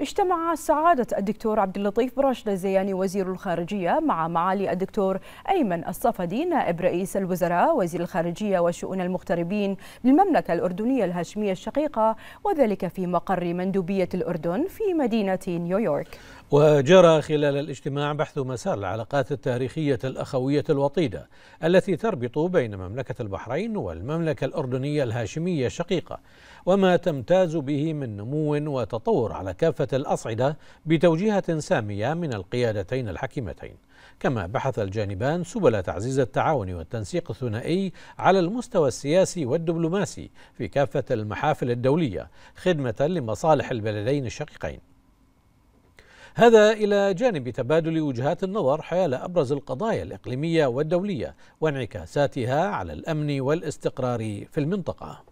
اجتمع سعادة الدكتور عبد اللطيف براش الزياني وزير الخارجية مع معالي الدكتور أيمن الصفدي نائب رئيس الوزراء وزير الخارجية وشؤون المغتربين بالمملكة الأردنية الهاشمية الشقيقة وذلك في مقر مندوبية الأردن في مدينة نيويورك وجرى خلال الاجتماع بحث مسار العلاقات التاريخية الأخوية الوطيدة التي تربط بين مملكة البحرين والمملكة الأردنية الهاشمية الشقيقة وما تمتاز به من نمو وتطور على كافة الأصعدة بتوجيهة سامية من القيادتين الحكيمتين كما بحث الجانبان سبل تعزيز التعاون والتنسيق الثنائي على المستوى السياسي والدبلوماسي في كافة المحافل الدولية خدمة لمصالح البلدين الشقيقين هذا إلى جانب تبادل وجهات النظر حيال أبرز القضايا الإقليمية والدولية وانعكاساتها على الأمن والاستقرار في المنطقة